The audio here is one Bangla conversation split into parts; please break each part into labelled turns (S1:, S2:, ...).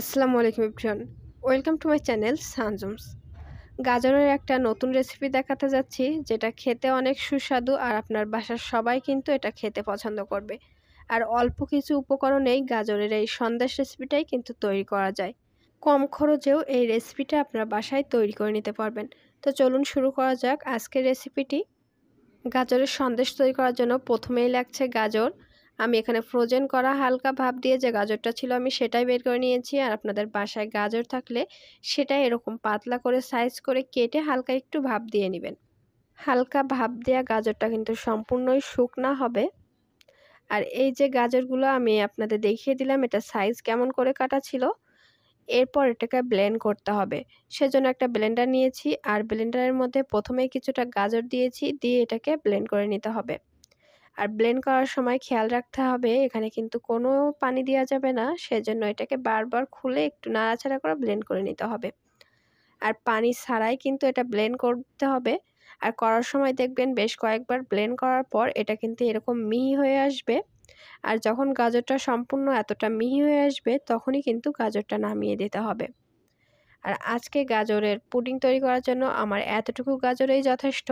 S1: আসসালামু আলাইকুম Ibran welcome to my channel সানজুমস গাজরের একটা নতুন রেসিপি দেখাতে যাচ্ছি যেটা খেতে অনেক সুস্বাদু আর আপনার বাসার সবাই কিন্তু এটা খেতে পছন্দ করবে আর অল্প কিছু উপকরণেই গাজরের এই সন্দেশ রেসিপিটাই কিন্তু তৈরি করা যায় কম খরচেও এই রেসিপিটা আপনার বাসায় তৈরি করে নিতে পারবেন তো চলুন শুরু করা যাক আজকের রেসিপিটি গাজরের সন্দেশ তৈরি করার জন্য প্রথমেই লাগছে গাজর আমি এখানে ফ্রোজেন করা হালকা ভাব দিয়ে যে গাজরটা ছিল আমি সেটাই বের করে নিয়েছি আর আপনাদের বাসায় গাজর থাকলে সেটা এরকম পাতলা করে সাইজ করে কেটে হালকা একটু ভাব দিয়ে নেবেন হালকা ভাব দেওয়া গাজরটা কিন্তু সম্পূর্ণই শুকনা হবে আর এই যে গাজরগুলো আমি আপনাদের দেখিয়ে দিলাম এটা সাইজ কেমন করে কাটা ছিল এরপর এটাকে ব্লেন্ড করতে হবে সেজন্য একটা ব্লেন্ডার নিয়েছি আর ব্লেন্ডারের মধ্যে প্রথমে কিছুটা গাজর দিয়েছি দিয়ে এটাকে ব্লেন্ড করে নিতে হবে আর ব্লেন্ড করার সময় খেয়াল রাখতে হবে এখানে কিন্তু কোনো পানি দেওয়া যাবে না সেজন্য এটাকে বারবার খুলে একটু নাড়াচাড়া করে ব্লেন্ড করে নিতে হবে আর পানি ছাড়াই কিন্তু এটা ব্লেন্ড করতে হবে আর করার সময় দেখবেন বেশ কয়েকবার ব্লেন্ড করার পর এটা কিন্তু এরকম মিহি হয়ে আসবে আর যখন গাজরটা সম্পূর্ণ এতটা মিহি হয়ে আসবে তখনই কিন্তু গাজরটা নামিয়ে দিতে হবে আর আজকে গাজরের পুডিং তৈরি করার জন্য আমার এতটুকু গাজরেই যথেষ্ট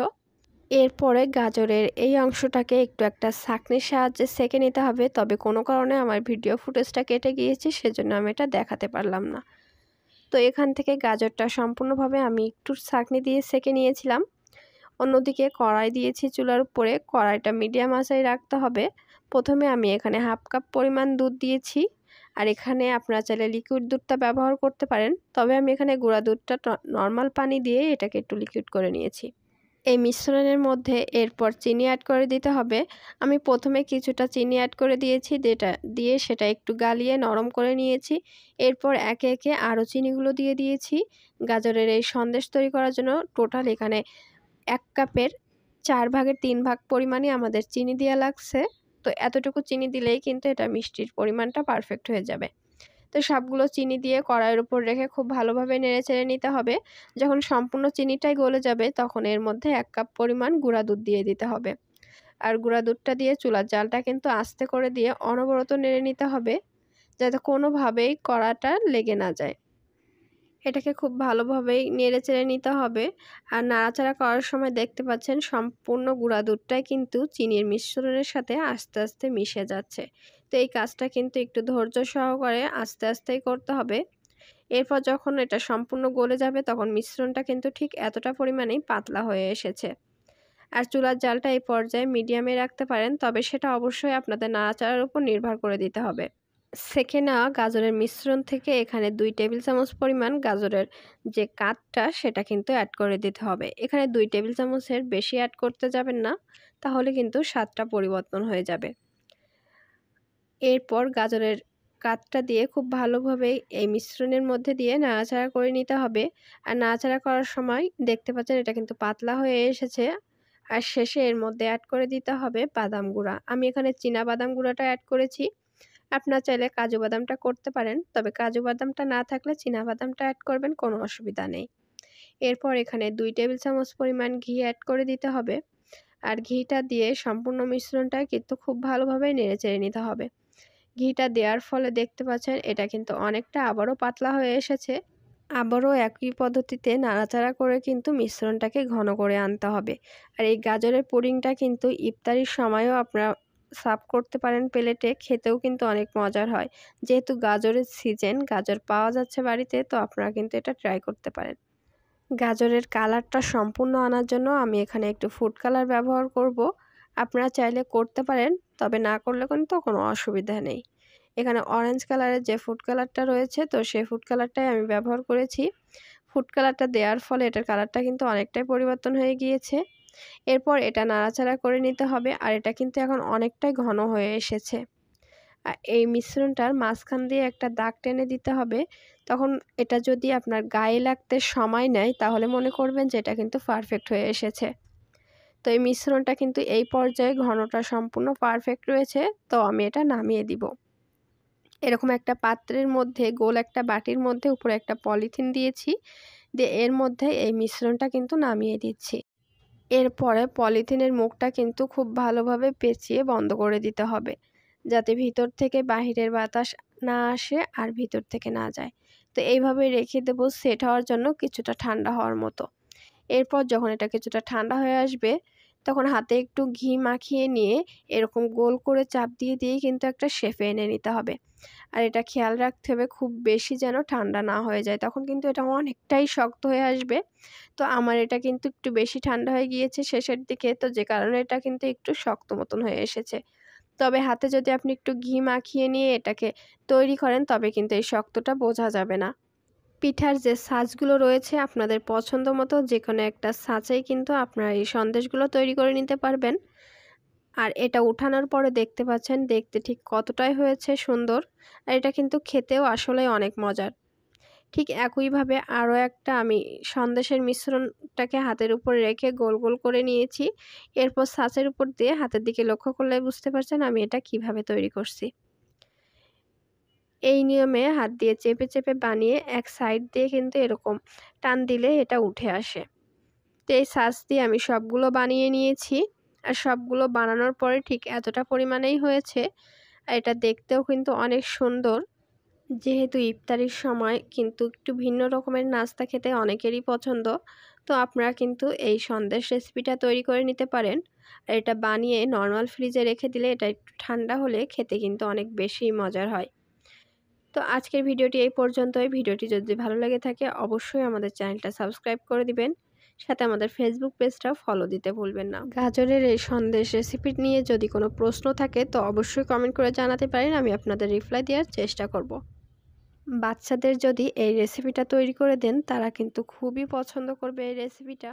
S1: এরপরে গাজরের এই অংশটাকে একটু একটা ছাঁকনির সাহায্যে সেঁকে নিতে হবে তবে কোনো কারণে আমার ভিডিও ফুটেজটা কেটে গিয়েছে সেজন্য আমি এটা দেখাতে পারলাম না তো এখান থেকে গাজরটা সম্পূর্ণভাবে আমি একটু ছাঁকনি দিয়ে সেঁকে নিয়েছিলাম অন্যদিকে কড়াই দিয়েছি চুলার উপরে কড়াইটা মিডিয়াম আশায় রাখতে হবে প্রথমে আমি এখানে হাফ কাপ পরিমাণ দুধ দিয়েছি আর এখানে আপনারা চাইলে লিকুইড দুধটা ব্যবহার করতে পারেন তবে আমি এখানে গুঁড়া দুধটা নর্মাল পানি দিয়ে এটাকে একটু লিকুইড করে নিয়েছি এই মিশ্রণের মধ্যে এরপর চিনি অ্যাড করে দিতে হবে আমি প্রথমে কিছুটা চিনি অ্যাড করে দিয়েছি যেটা দিয়ে সেটা একটু গালিয়ে নরম করে নিয়েছি এরপর একে একে আরও চিনিগুলো দিয়ে দিয়েছি গাজরের এই সন্দেশ তৈরি করার জন্য টোটাল এখানে এক কাপের চার ভাগের তিন ভাগ পরিমাণে আমাদের চিনি দেওয়া লাগছে তো এতটুকু চিনি দিলেই কিন্তু এটা মিষ্টির পরিমাণটা পারফেক্ট হয়ে যাবে তো সবগুলো চিনি দিয়ে কড়াইয়ের উপর রেখে খুব ভালোভাবে নেড়ে চেড়ে নিতে হবে যখন সম্পূর্ণ চিনিটাই গলে যাবে তখন এর মধ্যে এক কাপ পরিমাণ গুঁড়া দুধ দিয়ে দিতে হবে আর গুঁড়া দুধটা দিয়ে চুলার জালটা কিন্তু আস্তে করে দিয়ে অনবরত নেড়ে নিতে হবে যাতে কোনোভাবেই কড়াটা লেগে না যায় এটাকে খুব ভালোভাবেই নেড়ে চেড়ে নিতে হবে আর নাড়াচাড়া করার সময় দেখতে পাচ্ছেন সম্পূর্ণ গুঁড়া দুধটাই কিন্তু চিনির মিশ্রণের সাথে আস্তে আস্তে মিশে যাচ্ছে তো এই কাজটা কিন্তু একটু ধৈর্য সহকারে আস্তে আস্তেই করতে হবে এরপর যখন এটা সম্পূর্ণ গলে যাবে তখন মিশ্রণটা কিন্তু ঠিক এতটা পরিমাণেই পাতলা হয়ে এসেছে আর চুলার জালটা এই পর্যায়ে মিডিয়ামে রাখতে পারেন তবে সেটা অবশ্যই আপনাদের নাড়াচাড়ার উপর নির্ভর করে দিতে হবে সেকে নেওয়া গাজরের মিশ্রণ থেকে এখানে দুই টেবিল চামচ পরিমাণ গাজরের যে কাঠটা সেটা কিন্তু অ্যাড করে দিতে হবে এখানে দুই টেবিল চামচের বেশি অ্যাড করতে যাবেন না তাহলে কিন্তু স্বাদটা পরিবর্তন হয়ে যাবে এরপর গাজরের কাতটা দিয়ে খুব ভালোভাবে এই মিশ্রণের মধ্যে দিয়ে নাড়াচাড়া করে নিতে হবে আর নাড়াচাড়া করার সময় দেখতে পাচ্ছেন এটা কিন্তু পাতলা হয়ে এসেছে আর শেষে এর মধ্যে অ্যাড করে দিতে হবে বাদাম গুঁড়া আমি এখানে চীনা বাদাম গুঁড়াটা অ্যাড করেছি আপনার চাইলে কাজু বাদামটা করতে পারেন তবে কাজু বাদামটা না থাকলে চীনা বাদামটা অ্যাড করবেন কোনো অসুবিধা নেই এরপর এখানে দুই টেবিল চামচ পরিমাণ ঘি অ্যাড করে দিতে হবে আর ঘিটা দিয়ে সম্পূর্ণ মিশ্রণটা কিন্তু খুব ভালোভাবে নেড়ে চেড়ে নিতে হবে ঘিটা দেওয়ার ফলে দেখতে পাচ্ছেন এটা কিন্তু অনেকটা আবারও পাতলা হয়ে এসেছে আবারও একই পদ্ধতিতে নাড়াচাড়া করে কিন্তু মিশ্রণটাকে ঘন করে আনতে হবে আর এই গাজরের পুডিংটা কিন্তু ইফতারির সময়ও আপনারা সার্ভ করতে পারেন প্লেটে খেতেও কিন্তু অনেক মজার হয় যেহেতু গাজরের সিজন গাজর পাওয়া যাচ্ছে বাড়িতে তো আপনারা কিন্তু এটা ট্রাই করতে পারেন গাজরের কালারটা সম্পূর্ণ আনার জন্য আমি এখানে একটু ফুড কালার ব্যবহার করব আপনারা চাইলে করতে পারেন তবে না করলে কিন্তু কোনো অসুবিধা নেই এখানে অরেঞ্জ কালারের যে ফুড কালারটা রয়েছে তো সেই ফুড কালারটাই আমি ব্যবহার করেছি ফুড কালারটা দেওয়ার ফলে এটার কালারটা কিন্তু অনেকটাই পরিবর্তন হয়ে গিয়েছে এরপর এটা নাড়াচাড়া করে নিতে হবে আর এটা কিন্তু এখন অনেকটাই ঘন হয়ে এসেছে আর এই মিশ্রণটার মাঝখান দিয়ে একটা দাগ টেনে দিতে হবে তখন এটা যদি আপনার গায়ে লাগতে সময় নেয় তাহলে মনে করবেন যে এটা কিন্তু পারফেক্ট হয়ে এসেছে তো এই মিশ্রণটা কিন্তু এই পর্যায়ে ঘনটা সম্পূর্ণ পারফেক্ট রয়েছে তো আমি এটা নামিয়ে দিব এরকম একটা পাত্রের মধ্যে গোল একটা বাটির মধ্যে উপরে একটা পলিথিন দিয়েছি দিয়ে এর মধ্যে এই মিশ্রণটা কিন্তু নামিয়ে দিচ্ছি এরপরে পলিথিনের মুখটা কিন্তু খুব ভালোভাবে পেঁচিয়ে বন্ধ করে দিতে হবে যাতে ভিতর থেকে বাহিরের বাতাস না আসে আর ভিতর থেকে না যায় তো এইভাবে রেখে দেব সেট হওয়ার জন্য কিছুটা ঠান্ডা হওয়ার মতো এরপর যখন এটা কিছুটা ঠান্ডা হয়ে আসবে তখন হাতে একটু ঘি মাখিয়ে নিয়ে এরকম গোল করে চাপ দিয়ে দিয়ে কিন্তু একটা শেফে এনে নিতে হবে আর এটা খেয়াল রাখতে হবে খুব বেশি যেন ঠান্ডা না হয়ে যায় তখন কিন্তু এটা অনেকটাই শক্ত হয়ে আসবে তো আমার এটা কিন্তু একটু বেশি ঠান্ডা হয়ে গিয়েছে শেষের দিকে তো যে কারণে এটা কিন্তু একটু শক্ত মতন হয়ে এসেছে তবে হাতে যদি আপনি একটু ঘি মাখিয়ে নিয়ে এটাকে তৈরি করেন তবে কিন্তু এই শক্তটা বোঝা যাবে না পিঠার যে সাজগুলো রয়েছে আপনাদের পছন্দ মতো যে কোনো একটা সাঁচেই কিন্তু আপনারা এই সন্দেশগুলো তৈরি করে নিতে পারবেন আর এটা উঠানোর পরে দেখতে পাচ্ছেন দেখতে ঠিক কতটাই হয়েছে সুন্দর আর এটা কিন্তু খেতেও আসলে অনেক মজার ঠিক একইভাবে আরও একটা আমি সন্দেশের মিশ্রণটাকে হাতের উপর রেখে গোল গোল করে নিয়েছি এরপর সাঁচের উপর দিয়ে হাতের দিকে লক্ষ্য করলে বুঝতে পারছেন আমি এটা কিভাবে তৈরি করছি এই নিয়মে হাত দিয়ে চেপে চেপে বানিয়ে এক সাইড দিয়ে কিন্তু এরকম টান দিলে এটা উঠে আসে তো এই সাজ দিয়ে আমি সবগুলো বানিয়ে নিয়েছি আর সবগুলো বানানোর পরে ঠিক এতটা পরিমাণেই হয়েছে আর এটা দেখতেও কিন্তু অনেক সুন্দর যেহেতু ইফতারির সময় কিন্তু একটু ভিন্ন রকমের নাস্তা খেতে অনেকেরই পছন্দ তো আপনারা কিন্তু এই সন্দেশ রেসিপিটা তৈরি করে নিতে পারেন আর এটা বানিয়ে নর্মাল ফ্রিজে রেখে দিলে এটা একটু ঠান্ডা হলে খেতে কিন্তু অনেক বেশি মজার হয় তো আজকের ভিডিওটি এই পর্যন্তই ভিডিওটি যদি ভালো লাগে থাকে অবশ্যই আমাদের চ্যানেলটা সাবস্ক্রাইব করে দিবেন সাথে আমাদের ফেসবুক পেজটা ফলো দিতে ভুলবেন না গাজরের এই সন্দেশ রেসিপি নিয়ে যদি কোনো প্রশ্ন থাকে তো অবশ্যই কমেন্ট করে জানাতে পারেন আমি আপনাদের রিপ্লাই দেওয়ার চেষ্টা করব। বাচ্চাদের যদি এই রেসিপিটা তৈরি করে দেন তারা কিন্তু খুবই পছন্দ করবে এই রেসিপিটা